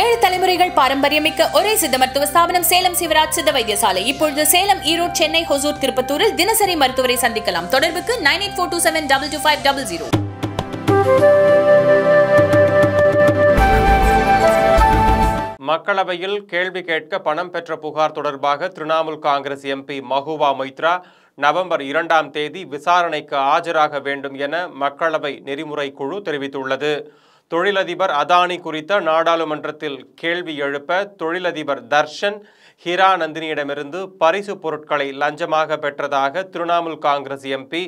ஏழு தலைமுறைகள் பாரம்பரியமிக்க ஒரே சித்த மருத்துவ ஸ்தாபனம் சேலம் சிவராஜ் சித்த வைத்தியசாலை இப்பொழுது சேலம் ஈரோடு சென்னை ஹொசூர் திருப்பத்தூரில் தினசரி மருத்துவரை சந்திக்கலாம் தொடர்புக்கு nine eight four two seven double two five double zero மக்களவையில் கேள்வி கேட்க பணம் பெற்ற புகார் தொடர்பாக திரிணாமுல் காங்கிரஸ் எம்பி மகுவா மைத்ரா நவம்பர் இரண்டாம் தேதி விசாரணைக்கு ஆஜராக வேண்டும் என மக்களவை நெறிமுறை குழு தெரிவித்துள்ளது தொழிலதிபர் அதானி குறித்த நாடாளுமன்றத்தில் கேள்வி எழுப்ப தொழிலதிபர் தர்ஷன் ஹிரா நந்தினியிடமிருந்து பரிசு பொருட்களை லஞ்சமாக பெற்றதாக திரிணாமுல் காங்கிரஸ் எம்பி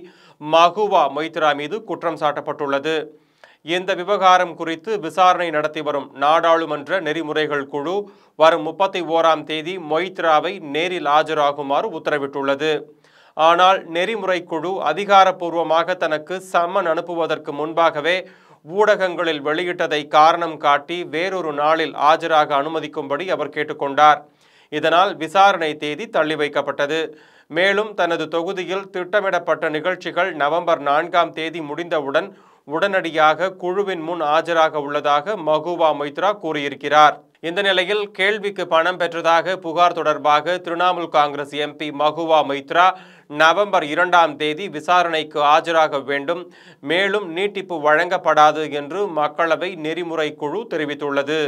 மகுவா மொய்த்ரா மீது குற்றம் சாட்டப்பட்டுள்ளது இந்த விவகாரம் குறித்து விசாரணை நடத்தி வரும் நாடாளுமன்ற நெறிமுறைகள் குழு வரும் முப்பத்தி ஓராம் தேதி மொய்த்ராவை நேரில் ஆஜராகுமாறு உத்தரவிட்டுள்ளது ஆனால் நெறிமுறை குழு அதிகாரப்பூர்வமாக தனக்கு சம்மன் அனுப்புவதற்கு முன்பாகவே ஊடகங்களில் வெளியிட்டதை காரணம் காட்டி வேறொரு நாளில் ஆஜராக அனுமதிக்கும்படி அவர் கேட்டுக்கொண்டார் இதனால் விசாரணை தேதி தள்ளி வைக்கப்பட்டது மேலும் தனது தொகுதியில் திட்டமிடப்பட்ட நிகழ்ச்சிகள் நவம்பர் நான்காம் தேதி முடிந்தவுடன் உடனடியாக குழுவின் முன் ஆஜராக உள்ளதாக மகுவா மைத்ரா கூறியிருக்கிறார் இந்த நிலையில் கேள்விக்கு பணம் பெற்றதாக புகார் தொடர்பாக திரிணாமுல் காங்கிரஸ் எம்பி மகுவா மைத்ரா நவம்பர் இரண்டாம் தேதி விசாரணைக்கு ஆஜராக வேண்டும் மேலும் நீட்டிப்பு வழங்கப்படாது என்று மக்களவை நெறிமுறை குழு தெரிவித்துள்ளது